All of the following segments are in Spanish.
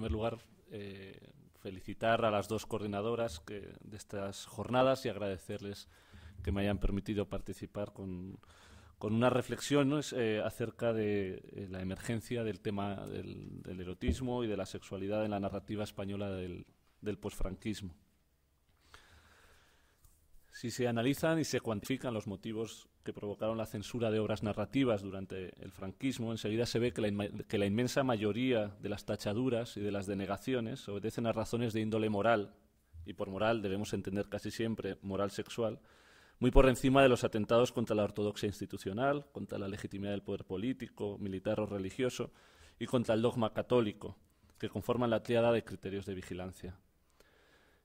En primer lugar, eh, felicitar a las dos coordinadoras de estas jornadas y agradecerles que me hayan permitido participar con, una reflexión eh, acerca de eh, la emergencia del tema del, erotismo y de la sexualidad en la narrativa española del, del posfranquismo. Si se analizan y se cuantifican los motivos que provocaron la censura de obras narrativas durante el franquismo, enseguida se ve que la, inmensa mayoría de las tachaduras y de las denegaciones obedecen a razones de índole moral, y por moral debemos entender casi siempre moral sexual, muy por encima de los atentados contra la ortodoxia institucional, contra la legitimidad del poder político, militar o religioso, y contra el dogma católico, que conforman la triada de criterios de vigilancia.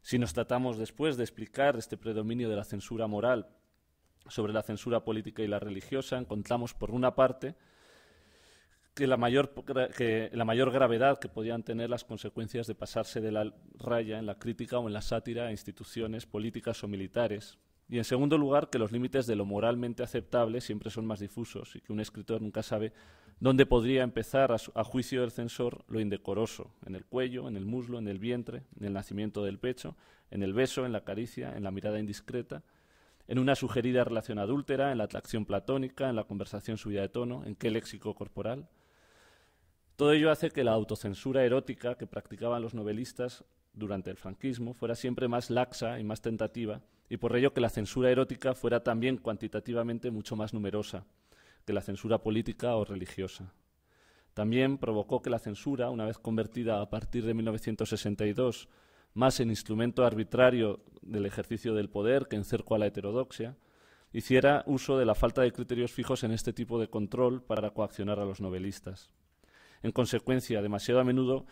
Si nos tratamos después de explicar este predominio de la censura moral sobre la censura política y la religiosa, encontramos por una parte que la mayor, gravedad que podían tener las consecuencias de pasarse de la raya en la crítica o en la sátira a instituciones políticas o militares. Y en segundo lugar, que los límites de lo moralmente aceptable siempre son más difusos y que un escritor nunca sabe donde podría empezar a, a, juicio del censor lo indecoroso, en el cuello, en el muslo, en el vientre, en el nacimiento del pecho, en el beso, en la caricia, en la mirada indiscreta, en una sugerida relación adúltera, en la atracción platónica, en la conversación subida de tono, en qué léxico corporal. Todo ello hace que la autocensura erótica que practicaban los novelistas durante el franquismo fuera siempre más laxa y más tentativa, y por ello que la censura erótica fuera también cuantitativamente mucho más numerosa, que la censura política o religiosa. También provocó que la censura, una vez convertida a partir de 1962 más en instrumento arbitrario del ejercicio del poder que en cerco a la heterodoxia, hiciera uso de la falta de criterios fijos en este tipo de control para coaccionar a los novelistas. En consecuencia, demasiado a menudo,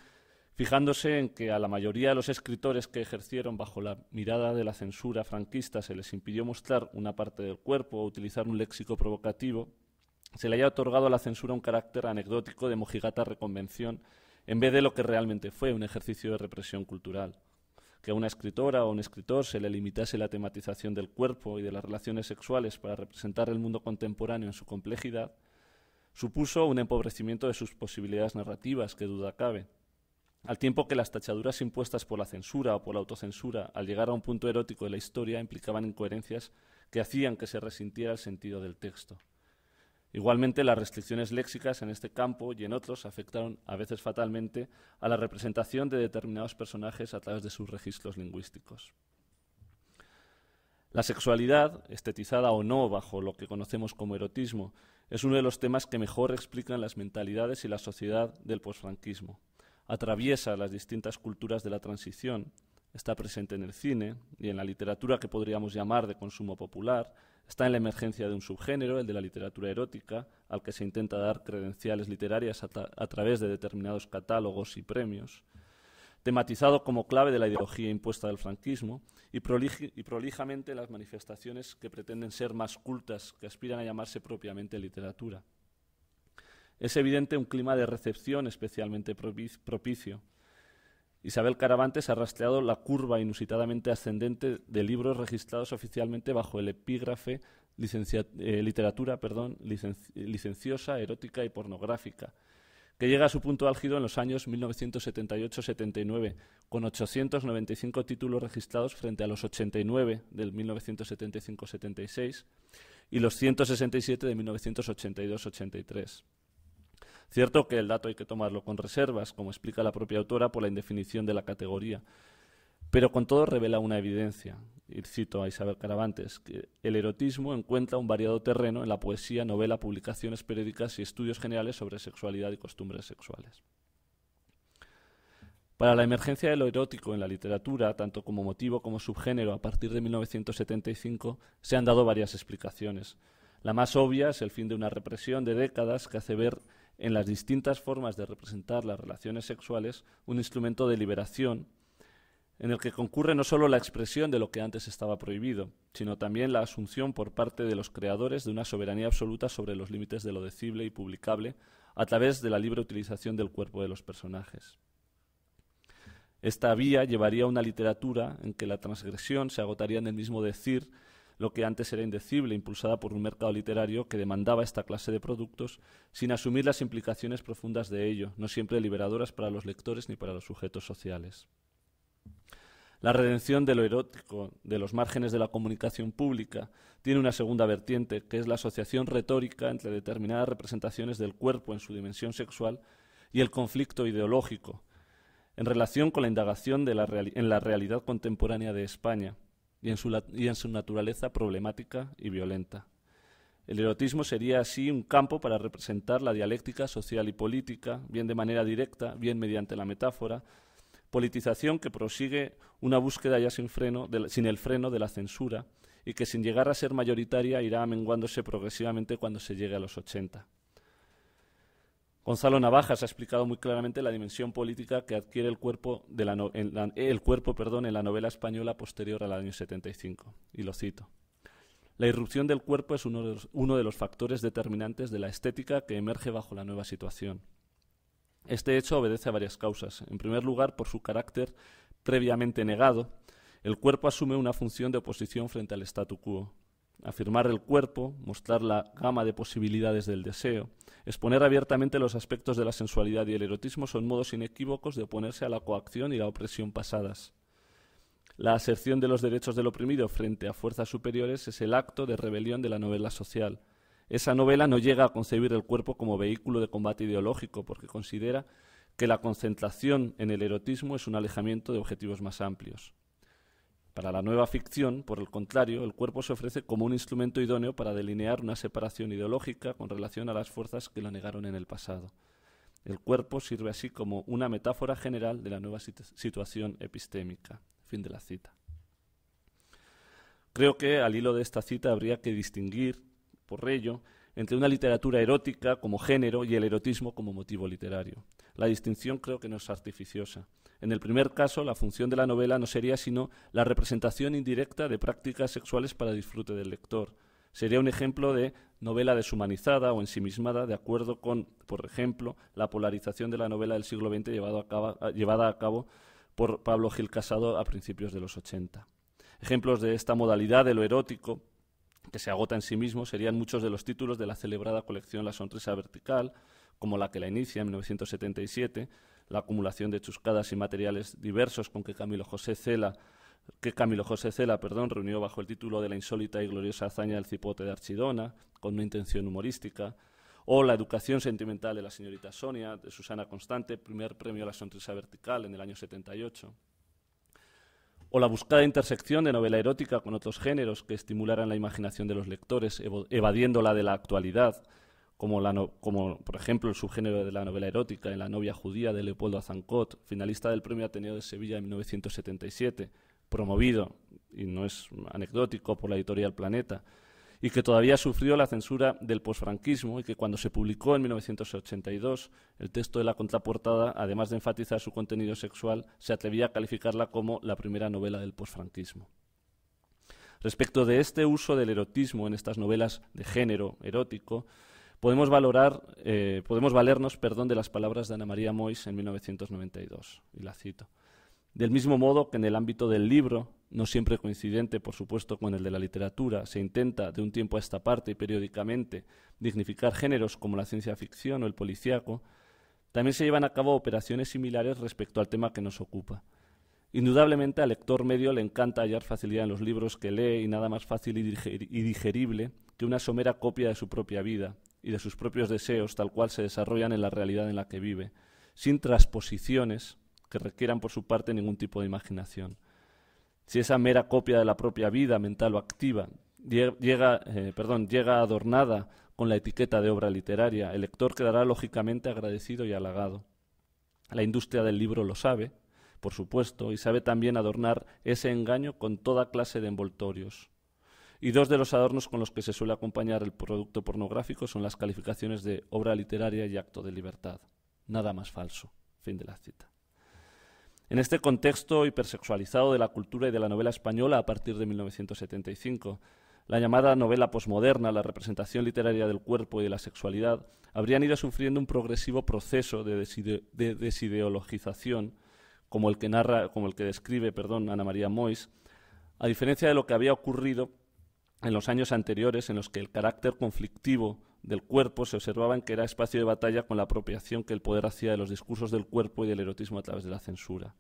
fijándose en que a la mayoría de los escritores que ejercieron bajo la mirada de la censura franquista se les impidió mostrar una parte del cuerpo o utilizar un léxico provocativo, se le haya otorgado a la censura un carácter anecdótico de mojigata reconvención en vez de lo que realmente fue un ejercicio de represión cultural. Que a una escritora o un escritor se le limitase la tematización del cuerpo y de las relaciones sexuales para representar el mundo contemporáneo en su complejidad, supuso un empobrecimiento de sus posibilidades narrativas, que duda cabe. Al tiempo que las tachaduras impuestas por la censura o por la autocensura al llegar a un punto erótico de la historia implicaban incoherencias que hacían que se resintiera el sentido del texto. Igualmente, las restricciones léxicas en este campo y en otros afectaron a veces fatalmente a la representación de determinados personajes a través de sus registros lingüísticos. La sexualidad, estetizada o no bajo lo que conocemos como erotismo, es uno de los temas que mejor explican las mentalidades y la sociedad del posfranquismo. Atraviesa las distintas culturas de la transición, está presente en el cine y en la literatura que podríamos llamar de consumo popular, Está en la emergencia de un subgénero, el de la literatura erótica, al que se intenta dar credenciales literarias a, través de determinados catálogos y premios tematizado como clave de la ideología impuesta del franquismo y, prolijamente las manifestaciones que pretenden ser más cultas, que aspiran a llamarse propiamente literatura. Es evidente un clima de recepción especialmente propicio, Isabel Caravantes ha rastreado la curva inusitadamente ascendente de libros registrados oficialmente bajo el epígrafe eh, literatura perdón, licenciosa, erótica y pornográfica, que llega a su punto álgido en los años 1978-79, con 895 títulos registrados frente a los 89 del 1975-76 y los 167 de 1982-83. Cierto que el dato hay que tomarlo con reservas, como explica la propia autora, por la indefinición de la categoría, pero con todo revela una evidencia, y cito a Isabel Caravantes, que el erotismo encuentra un variado terreno en la poesía, novela, publicaciones periódicas y estudios generales sobre sexualidad y costumbres sexuales. Para la emergencia de lo erótico en la literatura, tanto como motivo como subgénero, a partir de 1975 se han dado varias explicaciones. La más obvia es el fin de una represión de décadas que hace ver en las distintas formas de representar las relaciones sexuales un instrumento de liberación en el que concurre no solo la expresión de lo que antes estaba prohibido, sino también la asunción por parte de los creadores de una soberanía absoluta sobre los límites de lo decible y publicable a través de la libre utilización del cuerpo de los personajes. Esta vía llevaría a una literatura en que la transgresión se agotaría en el mismo decir lo que antes era indecible, impulsada por un mercado literario que demandaba esta clase de productos sin asumir las implicaciones profundas de ello, no siempre liberadoras para los lectores ni para los sujetos sociales. La redención de lo erótico, de los márgenes de la comunicación pública, tiene una segunda vertiente, que es la asociación retórica entre determinadas representaciones del cuerpo en su dimensión sexual y el conflicto ideológico, en relación con la indagación en la realidad contemporánea de España, y en, su, naturaleza problemática y violenta. El erotismo sería así un campo para representar la dialéctica social y política, bien de manera directa, bien mediante la metáfora, politización que prosigue una búsqueda ya sin, sin el freno de la censura y que sin llegar a ser mayoritaria irá amenguándose progresivamente cuando se llegue a los 80. Gonzalo Navajas ha explicado muy claramente la dimensión política que adquiere el cuerpo, en la, novela española posterior al año 75, y lo cito. La irrupción del cuerpo es uno de, los, uno de los factores determinantes de la estética que emerge bajo la nueva situación. Este hecho obedece a varias causas. En primer lugar, por su carácter previamente negado, el cuerpo asume una función de oposición frente al statu quo, afirmar el cuerpo, mostrar la gama de posibilidades del deseo, exponer abiertamente los aspectos de la sensualidad y el erotismo son modos inequívocos de oponerse a la coacción y la opresión pasadas. La aserción de los derechos del oprimido frente a fuerzas superiores es el acto de rebelión de la novela social. Esa novela no llega a concebir el cuerpo como vehículo de combate ideológico porque considera que la concentración en el erotismo es un alejamiento de objetivos más amplios. Para la nueva ficción, por el contrario, el cuerpo se ofrece como un instrumento idóneo para delinear una separación ideológica con relación a las fuerzas que lo negaron en el pasado. El cuerpo sirve así como una metáfora general de la nueva situación epistémica. Fin de la cita. Creo que al hilo de esta cita habría que distinguir, por ello, entre una literatura erótica como género y el erotismo como motivo literario. La distinción creo que no es artificiosa. En el primer caso, la función de la novela no sería sino la representación indirecta de prácticas sexuales para disfrute del lector. Sería un ejemplo de novela deshumanizada o ensimismada, de acuerdo con, por ejemplo, la polarización de la novela del siglo XX llevada a cabo por Pablo Gil Casado a principios de los 80. Ejemplos de esta modalidad de lo erótico que se agota en sí mismo serían muchos de los títulos de la celebrada colección La Sonrisa Vertical, como la que la inicia en 1977, la acumulación de chuscadas y materiales diversos con que Camilo José Cela que Camilo José Cela perdón, reunió bajo el título de la insólita y gloriosa hazaña del cipote de Archidona, con una intención humorística, o La educación sentimental de la señorita Sonia, de Susana Constante, primer premio a la sonrisa vertical en el año 78 o la buscada intersección de novela erótica con otros géneros que estimularan la imaginación de los lectores, evadiéndola de la actualidad, como, como, por ejemplo el subgénero de la novela erótica en La novia judía de Leopoldo Azancot, finalista del Premio Ateneo de Sevilla en 1977, promovido, y no es anecdótico, por la editorial Planeta, y que todavía sufrió la censura del posfranquismo y que cuando se publicó en 1982 el texto de la contraportada, además de enfatizar su contenido sexual, se atrevía a calificarla como la primera novela del posfranquismo. Respecto de este uso del erotismo en estas novelas de género erótico, podemos, valorar, eh, podemos valernos perdón, de las palabras de Ana María Mois en 1992, y la cito. Del mismo modo que en el ámbito del libro, no siempre coincidente por supuesto con el de la literatura, se intenta de un tiempo a esta parte y periódicamente dignificar géneros como la ciencia ficción o el policíaco, también se llevan a cabo operaciones similares respecto al tema que nos ocupa. Indudablemente al lector medio le encanta hallar facilidad en los libros que lee y nada más fácil y digerible que una somera copia de su propia vida y de sus propios deseos tal cual se desarrollan en la realidad en la que vive, sin transposiciones que requieran por su parte ningún tipo de imaginación. Si esa mera copia de la propia vida mental o activa llega, eh, perdón, llega adornada con la etiqueta de obra literaria, el lector quedará lógicamente agradecido y halagado. La industria del libro lo sabe, por supuesto, y sabe también adornar ese engaño con toda clase de envoltorios. Y dos de los adornos con los que se suele acompañar el producto pornográfico son las calificaciones de obra literaria y acto de libertad. Nada más falso. Fin de la cita. En este contexto hipersexualizado de la cultura y de la novela española a partir de 1975, la llamada novela posmoderna, la representación literaria del cuerpo y de la sexualidad, habrían ido sufriendo un progresivo proceso de, desideologización, como el que, narra, como el que describe perdón, Ana María Mois, a diferencia de lo que había ocurrido en los años anteriores en los que el carácter conflictivo del cuerpo se observaban que era espacio de batalla con la apropiación que el poder hacía de los discursos del cuerpo y del erotismo a través de la censura.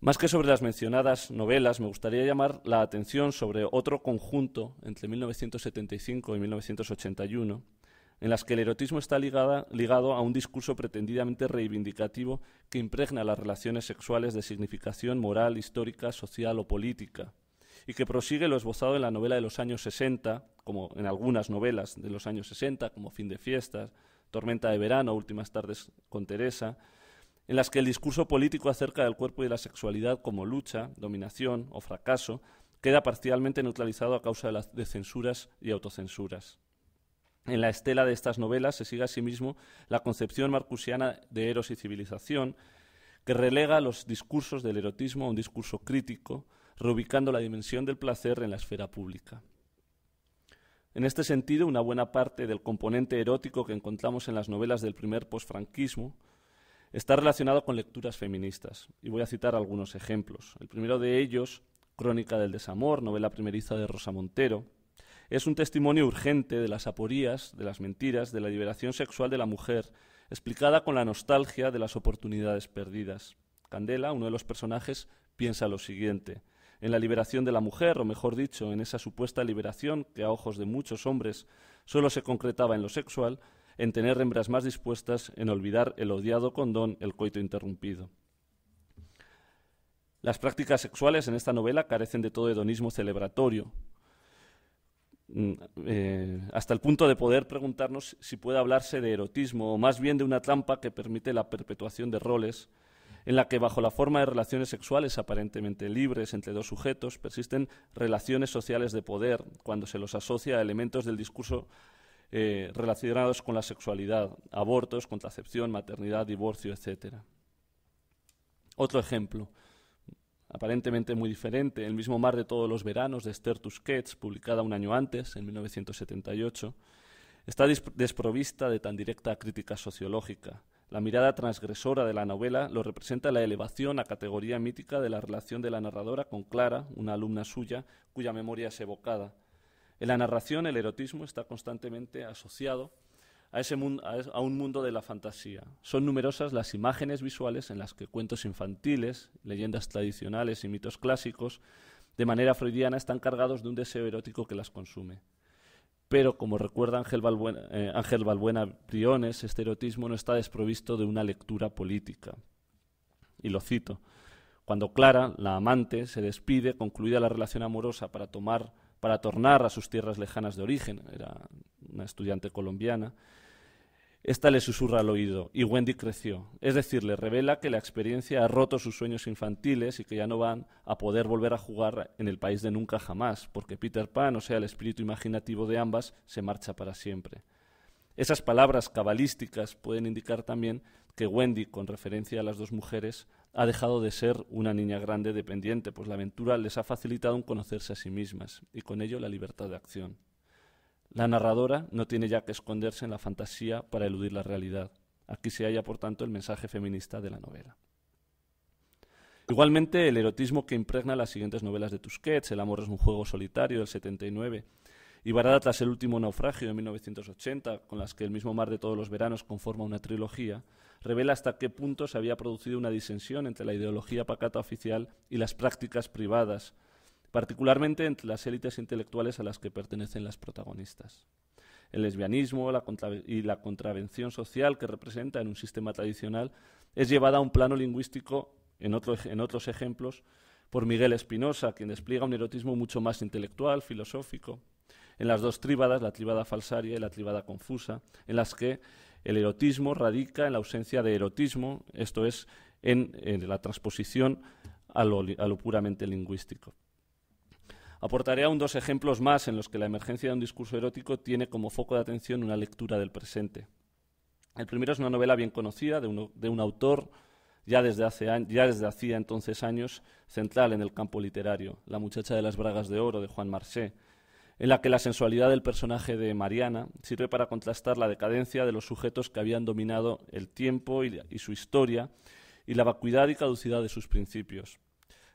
Más que sobre las mencionadas novelas, me gustaría llamar la atención sobre otro conjunto entre 1975 y 1981, en las que el erotismo está ligado a un discurso pretendidamente reivindicativo que impregna las relaciones sexuales de significación moral, histórica, social o política y que prosigue lo esbozado en la novela de los años 60, como en algunas novelas de los años 60, como Fin de Fiestas, Tormenta de Verano, Últimas Tardes con Teresa, en las que el discurso político acerca del cuerpo y de la sexualidad como lucha, dominación o fracaso queda parcialmente neutralizado a causa de, las censuras y autocensuras. En la estela de estas novelas se sigue asimismo la concepción marcusiana de eros y civilización, que relega los discursos del erotismo a un discurso crítico, reubicando la dimensión del placer en la esfera pública. En este sentido, una buena parte del componente erótico que encontramos en las novelas del primer posfranquismo está relacionado con lecturas feministas, y voy a citar algunos ejemplos. El primero de ellos, Crónica del Desamor, novela primeriza de Rosa Montero, es un testimonio urgente de las aporías, de las mentiras, de la liberación sexual de la mujer, explicada con la nostalgia de las oportunidades perdidas. Candela, uno de los personajes, piensa lo siguiente en la liberación de la mujer, o mejor dicho, en esa supuesta liberación que a ojos de muchos hombres solo se concretaba en lo sexual, en tener hembras más dispuestas en olvidar el odiado condón, el coito interrumpido. Las prácticas sexuales en esta novela carecen de todo hedonismo celebratorio, mm, eh, hasta el punto de poder preguntarnos si puede hablarse de erotismo o más bien de una trampa que permite la perpetuación de roles en la que bajo la forma de relaciones sexuales aparentemente libres entre dos sujetos persisten relaciones sociales de poder cuando se los asocia a elementos del discurso eh, relacionados con la sexualidad, abortos, contracepción, maternidad, divorcio, etc. Otro ejemplo, aparentemente muy diferente, el mismo mar de todos los veranos de Esther Tusquets, publicada un año antes, en 1978, está desprovista de tan directa crítica sociológica. La mirada transgresora de la novela lo representa la elevación a categoría mítica de la relación de la narradora con Clara, una alumna suya, cuya memoria es evocada. En la narración el erotismo está constantemente asociado a, a un mundo de la fantasía. Son numerosas las imágenes visuales en las que cuentos infantiles, leyendas tradicionales y mitos clásicos, de manera freudiana, están cargados de un deseo erótico que las consume pero como recuerda eh, Ángel Balbuena, Briones, este erotismo no está desprovisto de una lectura política. Y lo cito. Cuando Clara, la amante, se despide, concluida la relación amorosa para tomar para tornar a sus tierras lejanas de origen, era una estudiante colombiana, esta le susurra al oído y Wendy creció. Es decir, le revela que la experiencia ha roto sus sueños infantiles y que ya no van a poder volver a jugar en el país de nunca jamás, porque Peter Pan, o sea, el espíritu imaginativo de ambas, se marcha para siempre. Esas palabras cabalísticas pueden indicar también que Wendy, con referencia a las dos mujeres, ha dejado de ser una niña grande dependiente, pues la aventura les ha facilitado un conocerse a sí mismas y con ello la libertad de acción. La narradora no tiene ya que esconderse en la fantasía para eludir la realidad. Aquí se halla, por tanto, el mensaje feminista de la novela. Igualmente, el erotismo que impregna las siguientes novelas de Tusquets, El amor es un juego solitario del 79, y Barada tras el último naufragio de 1980, con las que el mismo Mar de todos los veranos conforma una trilogía, revela hasta qué punto se había producido una disensión entre la ideología pacata oficial y las prácticas privadas particularmente entre las élites intelectuales a las que pertenecen las protagonistas. El lesbianismo y la contravención social que representa en un sistema tradicional es llevada a un plano lingüístico, en, otros ejemplos, por Miguel Espinosa, quien despliega un erotismo mucho más intelectual, filosófico, en las dos tríbadas, la tríbada falsaria y la tríbada confusa, en las que el erotismo radica en la ausencia de erotismo, esto es, en, la transposición a lo puramente lingüístico. Aportaré aún dos ejemplos más en los que la emergencia de un discurso erótico tiene como foco de atención una lectura del presente. El primero es una novela bien conocida de un, autor ya desde, hacía entonces años central en el campo literario, La muchacha de las bragas de oro de Juan Marché, en la que la sensualidad del personaje de Mariana sirve para contrastar la decadencia de los sujetos que habían dominado el tiempo y su historia y la vacuidad y caducidad de sus principios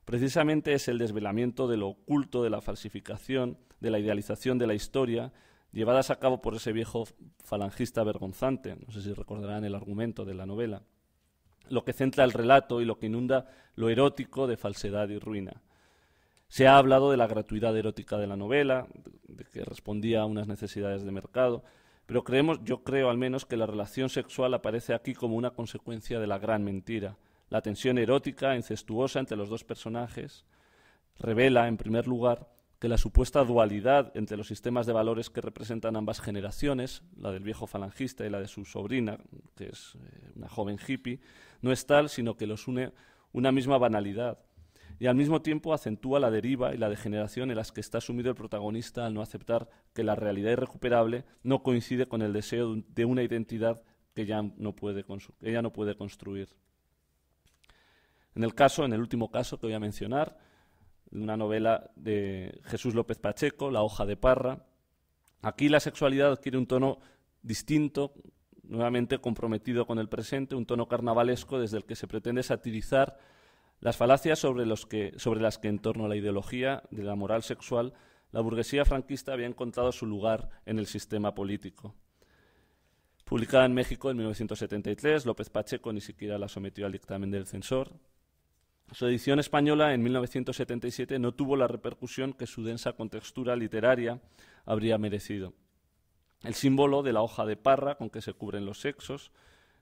precisamente es el desvelamiento de lo oculto, de la falsificación, de la idealización de la historia, llevadas a cabo por ese viejo falangista vergonzante, no sé si recordarán el argumento de la novela, lo que centra el relato y lo que inunda lo erótico de falsedad y ruina. Se ha hablado de la gratuidad erótica de la novela, de que respondía a unas necesidades de mercado, pero creemos, yo creo al menos, que la relación sexual aparece aquí como una consecuencia de la gran mentira, la tensión erótica incestuosa entre los dos personajes revela, en primer lugar, que la supuesta dualidad entre los sistemas de valores que representan ambas generaciones, la del viejo falangista y la de su sobrina, que es eh, una joven hippie, no es tal, sino que los une una misma banalidad, y al mismo tiempo acentúa la deriva y la degeneración en las que está sumido el protagonista al no aceptar que la realidad irrecuperable no coincide con el deseo de una identidad que ya ella no puede construir. En el caso, en el último caso que voy a mencionar, una novela de Jesús López Pacheco, La hoja de parra. Aquí la sexualidad adquiere un tono distinto, nuevamente comprometido con el presente, un tono carnavalesco desde el que se pretende satirizar las falacias sobre, sobre las que en torno a la ideología de la moral sexual la burguesía franquista había encontrado su lugar en el sistema político. Publicada en México en 1973, López Pacheco ni siquiera la sometió al dictamen del censor. Su edición española en 1977 no tuvo la repercusión que su densa contextura literaria habría merecido. El símbolo de la hoja de parra con que se cubren los sexos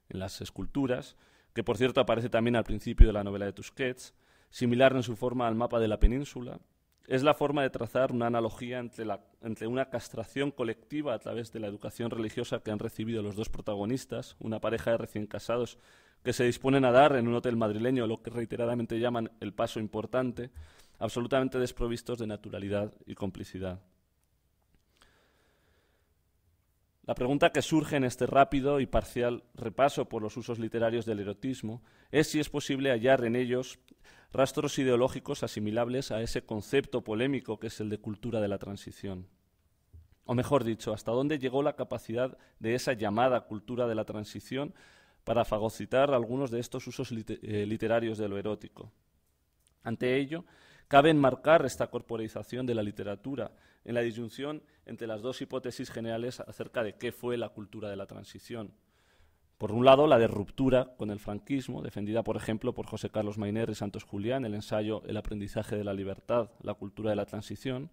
en las esculturas, que por cierto aparece también al principio de la novela de Tusquets, similar en su forma al mapa de la península, es la forma de trazar una analogía entre, la, entre una castración colectiva a través de la educación religiosa que han recibido los dos protagonistas, una pareja de recién casados que se disponen a dar en un hotel madrileño, lo que reiteradamente llaman el paso importante, absolutamente desprovistos de naturalidad y complicidad. La pregunta que surge en este rápido y parcial repaso por los usos literarios del erotismo es si es posible hallar en ellos rastros ideológicos asimilables a ese concepto polémico que es el de cultura de la transición. O mejor dicho, hasta dónde llegó la capacidad de esa llamada cultura de la transición para fagocitar algunos de estos usos eh, literarios de lo erótico. Ante ello, cabe enmarcar esta corporalización de la literatura en la disyunción entre las dos hipótesis generales acerca de qué fue la cultura de la transición. Por un lado, la de ruptura con el franquismo, defendida, por ejemplo, por José Carlos Mainer y Santos Julián, en el ensayo El aprendizaje de la libertad, la cultura de la transición,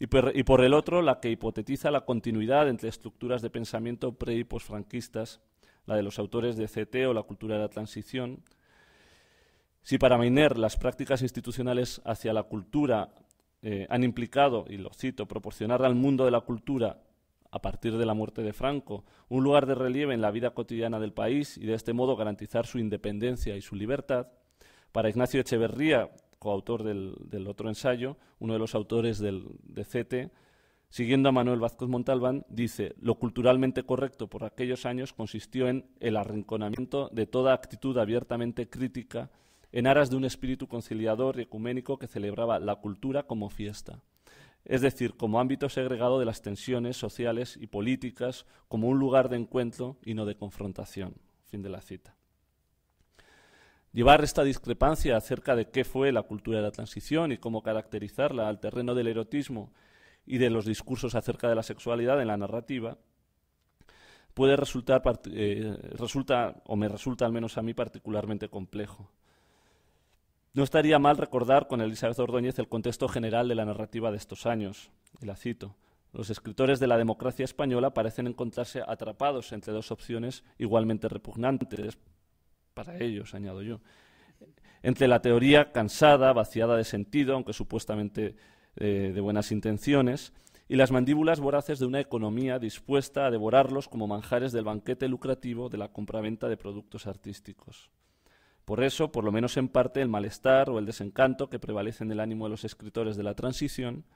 y por, y por el otro, la que hipotetiza la continuidad entre estructuras de pensamiento pre y posfranquistas la de los autores de CT o la cultura de la transición, si para Meiner las prácticas institucionales hacia la cultura eh, han implicado, y lo cito, proporcionar al mundo de la cultura, a partir de la muerte de Franco, un lugar de relieve en la vida cotidiana del país y de este modo garantizar su independencia y su libertad, para Ignacio Echeverría, coautor del, otro ensayo, uno de los autores de CT, Siguiendo a Manuel Vázquez Montalbán, dice, lo culturalmente correcto por aquellos años consistió en el arrinconamiento de toda actitud abiertamente crítica en aras de un espíritu conciliador y ecuménico que celebraba la cultura como fiesta, es decir, como ámbito segregado de las tensiones sociales y políticas, como un lugar de encuentro y no de confrontación. Fin de la cita. Llevar esta discrepancia acerca de qué fue la cultura de la transición y cómo caracterizarla al terreno del erotismo y de los discursos acerca de la sexualidad en la narrativa, puede resultar, eh, resulta, o me resulta al menos a mí particularmente complejo. No estaría mal recordar con Elizabeth Ordóñez el contexto general de la narrativa de estos años, y la cito. Los escritores de la democracia española parecen encontrarse atrapados entre dos opciones igualmente repugnantes para ellos, añado yo. Entre la teoría cansada, vaciada de sentido, aunque supuestamente eh, de buenas intenciones, y las mandíbulas voraces de una economía dispuesta a devorarlos como manjares del banquete lucrativo de la compraventa de productos artísticos. Por eso, por lo menos en parte, el malestar o el desencanto que prevalece en el ánimo de los escritores de la transición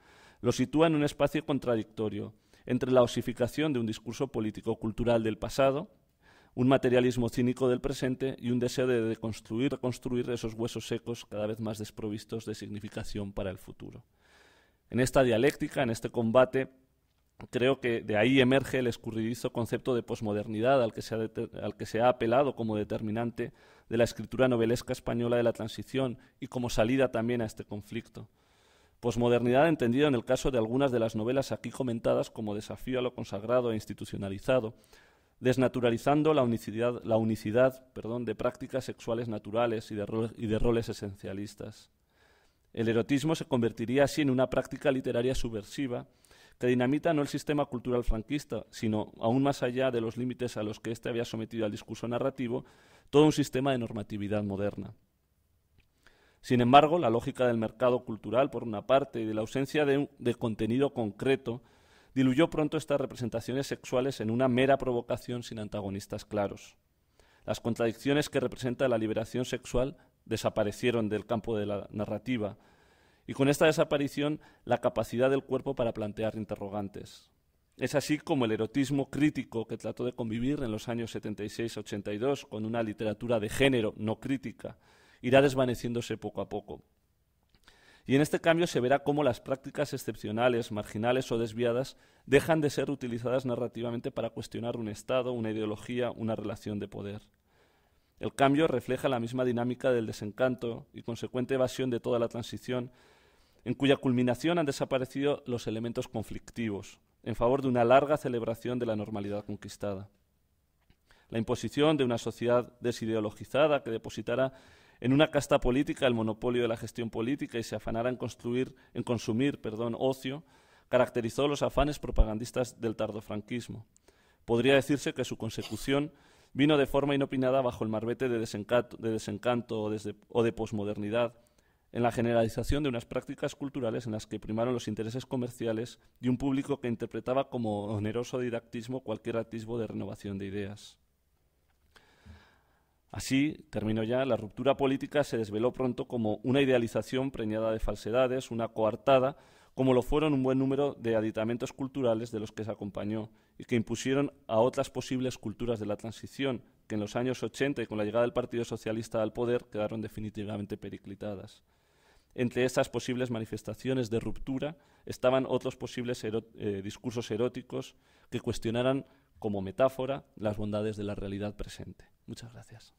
lo sitúa en un espacio contradictorio entre la osificación de un discurso político-cultural del pasado, un materialismo cínico del presente y un deseo de deconstruir, reconstruir esos huesos secos cada vez más desprovistos de significación para el futuro. En esta dialéctica, en este combate, creo que de ahí emerge el escurridizo concepto de posmodernidad al que se ha, apelado como determinante de la escritura novelesca española de la transición y como salida también a este conflicto. Posmodernidad entendida en el caso de algunas de las novelas aquí comentadas como desafío a lo consagrado e institucionalizado, desnaturalizando la unicidad, perdón, de prácticas sexuales naturales y de roles esencialistas. El erotismo se convertiría así en una práctica literaria subversiva que dinamita no el sistema cultural franquista, sino, aún más allá de los límites a los que éste había sometido al discurso narrativo, todo un sistema de normatividad moderna. Sin embargo, la lógica del mercado cultural, por una parte, y de la ausencia de, de contenido concreto, diluyó pronto estas representaciones sexuales en una mera provocación sin antagonistas claros. Las contradicciones que representa la liberación sexual desaparecieron del campo de la narrativa, y con esta desaparición la capacidad del cuerpo para plantear interrogantes. Es así como el erotismo crítico que trató de convivir en los años 76-82 con una literatura de género no crítica irá desvaneciéndose poco a poco. Y en este cambio se verá cómo las prácticas excepcionales, marginales o desviadas dejan de ser utilizadas narrativamente para cuestionar un Estado, una ideología, una relación de poder. El cambio refleja la misma dinámica del desencanto y consecuente evasión de toda la transición, en cuya culminación han desaparecido los elementos conflictivos, en favor de una larga celebración de la normalidad conquistada. La imposición de una sociedad desideologizada que depositara en una casta política el monopolio de la gestión política y se afanara en, construir, en consumir perdón, ocio, caracterizó los afanes propagandistas del tardofranquismo. Podría decirse que su consecución vino de forma inopinada bajo el marbete de desencanto, de o, o de posmodernidad, en la generalización de unas prácticas culturales en las que primaron los intereses comerciales de un público que interpretaba como oneroso didactismo cualquier atisbo de renovación de ideas. Así, terminó ya, la ruptura política se desveló pronto como una idealización preñada de falsedades, una coartada como lo fueron un buen número de aditamentos culturales de los que se acompañó y que impusieron a otras posibles culturas de la transición que en los años 80 y con la llegada del Partido Socialista al poder quedaron definitivamente periclitadas. Entre esas posibles manifestaciones de ruptura estaban otros posibles eh, discursos eróticos que cuestionaran como metáfora las bondades de la realidad presente. Muchas gracias.